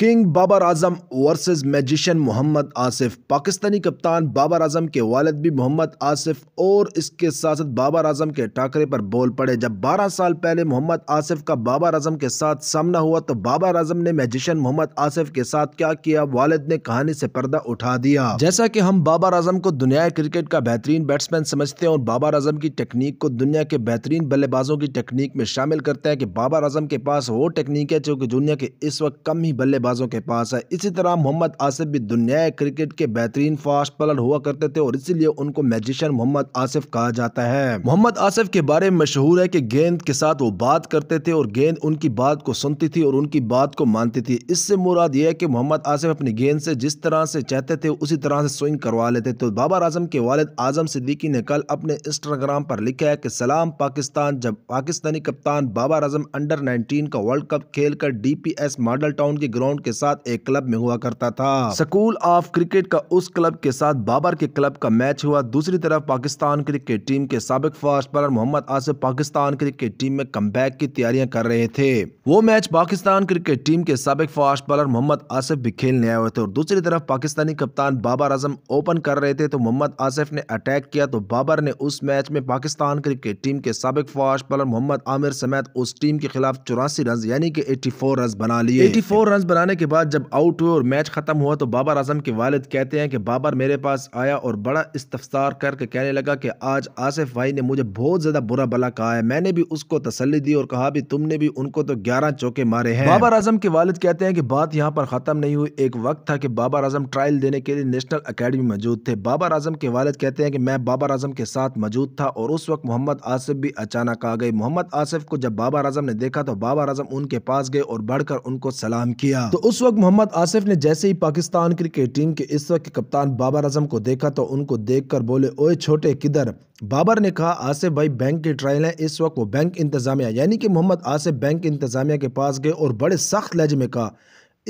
king Babar Azam versus magician Mohammad Asif Pakistani कप्तान बाबर आजम के वालद भी मोहम्मद आसिफ और इसके साथ साथ बाबर आजम के टाकरे पर बोल पड़े जब 12 साल पहले मोहम्मद आसिफ का बाबर आजम के साथ सामना हुआ तो बाबर आजम ने मैजिशियन मोहम्मद आसिफ के साथ क्या किया वालद ने कहानी से पर्दा उठा दिया जैसा की हम बाबर आजम को दुनिया क्रिकेट का बेहतरीन बैट्समैन समझते हैं और बाबर आजम की टेक्निक को दुनिया के बेहतरीन बल्लेबाजों की टेक्निक में शामिल करते हैं की बाबर आजम के पास वो टेक्निक है जो की दुनिया के इस वक्त कम ही बल्लेबाज गेंदबाजों के पास है इसी तरह मोहम्मद आसिफ भी दुनिया क्रिकेट के बेहतरीन फास्ट बॉलर हुआ करते थे और इसीलिए उनको मैजिशियन मोहम्मद आसिफ कहा जाता है मोहम्मद आसिफ के बारे में मशहूर है की गेंद के साथ वो बात करते थे और गेंद उनकी बात को सुनती थी और उनकी बात को मानती थी इससे मुराद यह है की मोहम्मद आसिफ अपनी गेंद से जिस तरह से चाहते थे उसी तरह से स्विंग करवा लेते थे बाबर आजम के वाले आजम सिद्दीकी ने कल अपने इंस्टाग्राम पर लिखा है की सलाम पाकिस्तान जब पाकिस्तानी कप्तान बाबर आजम अंडर 19 का वर्ल्ड कप खेलकर डीपीएस मॉडल टाउन के ग्राउंड के साथ एक क्लब में हुआ करता था स्कूल ऑफ क्रिकेट का उस क्लब के साथ बाबर के क्लब का मैच हुआ दूसरी तरफ पाकिस्तान क्रिकेट टीम के सबक fast bowler Mohammad Asif Pakistan cricket team में कम की तैयारियां कर रहे थे वो मैच पाकिस्तान क्रिकेट टीम के सबक फास्ट बॉलर मोहम्मद आसिफ भी खेलने आए हुए थे और दूसरी तरफ पाकिस्तानी कप्तान बाबर आजम ओपन कर रहे थे तो मोहम्मद आसिफ ने अटैक किया तो बाबर ने उस मैच में पाकिस्तान क्रिकेट टीम के सबक फास्ट बॉलर मोहम्मद आमिर समेत उस टीम के खिलाफ चौरासी रन यानी कि 84 रन बना लिए 84 रन बनाने जाने के बाद जब आउट हुए और मैच ख़त्म हुआ तो बाबर आजम के वालिद कहते हैं कि बाबर मेरे पास आया और बड़ा इस्तफसार करके कहने लगा कि आज आसिफ भाई ने मुझे बहुत ज़्यादा बुरा भला कहा है मैंने भी उसको तसली दी और कहा भी तुमने भी उनको तो ग्यारह चौके मारे हैं बाबर आजम के वालिद कहते हैं कि बात यहाँ पर ख़त्म नहीं हुई एक वक्त था कि बाबर आजम ट्रायल देने के लिए नेशनल अकेडमी मौजूद थे बाबर आजम के वालिद कहते हैं कि मैं बाबर आजम के साथ मौजूद था और उस वक्त मोहम्मद आसिफ भी अचानक आ गए मोहम्मद आसिफ को जब बाबर आजम ने देखा तो बाबर आजम उनके पास गए और बढ़कर उनको सलाम किया तो उस वक्त मोहम्मद आसिफ ने जैसे ही पाकिस्तान क्रिकेट टीम के इस वक्त के कप्तान बाबर अजम को देखा तो उनको देखकर बोले ओए छोटे किधर बाबर ने कहा आसिफ भाई बैंक के ट्रायल हैं इस वक्त वो बैंक इंतज़ामिया यानी कि मोहम्मद आसिफ बैंक इंतज़ामिया के पास गए और बड़े सख्त लहज में कहा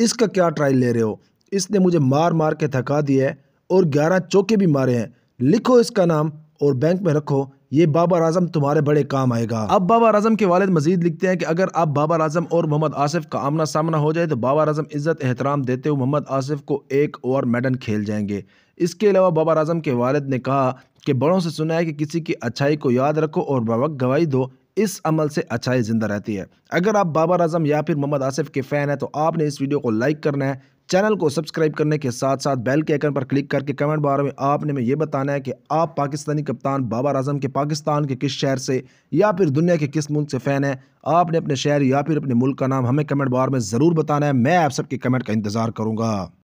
इसका क्या ट्रायल ले रहे हो इसने मुझे मार मार के थका दिया है और ग्यारह चौके भी मारे हैं लिखो इसका नाम और बैंक में रखो ये बाबर आजम तुम्हारे बड़े काम आएगा अब बाबर आजम के वालिद मजीद लिखते हैं कि अगर आप बाबर आजम और मोहम्मद आसिफ का आमना सामना हो जाए तो बाबर आजम इज्जत एहतराम देते हुए मोहम्मद आसिफ को एक और मेडन खेल जाएंगे इसके अलावा बाबर आजम के वालद ने कहा कि बड़ों से सुना है कि किसी की अच्छाई को याद रखो और बवक गवाही दो इस अमल से अच्छाई ज़िंदा रहती है अगर आप बाबर आजम या फिर मोहम्मद आसिफ के फ़ैन हैं तो आपने इस वीडियो को लाइक करना है चैनल को सब्सक्राइब करने के साथ साथ बेल के आइकन पर क्लिक करके कमेंट बार में आपने में ये बताना है कि आप पाकिस्तानी कप्तान बाबर आजम के पाकिस्तान के किस शहर से या फिर दुनिया के किस मुल्क से फ़ैन है आपने अपने शहर या फिर अपने मुल्क का नाम हमें कमेंट बार में ज़रूर बताना है मैं आप सबके कमेंट का इंतज़ार करूँगा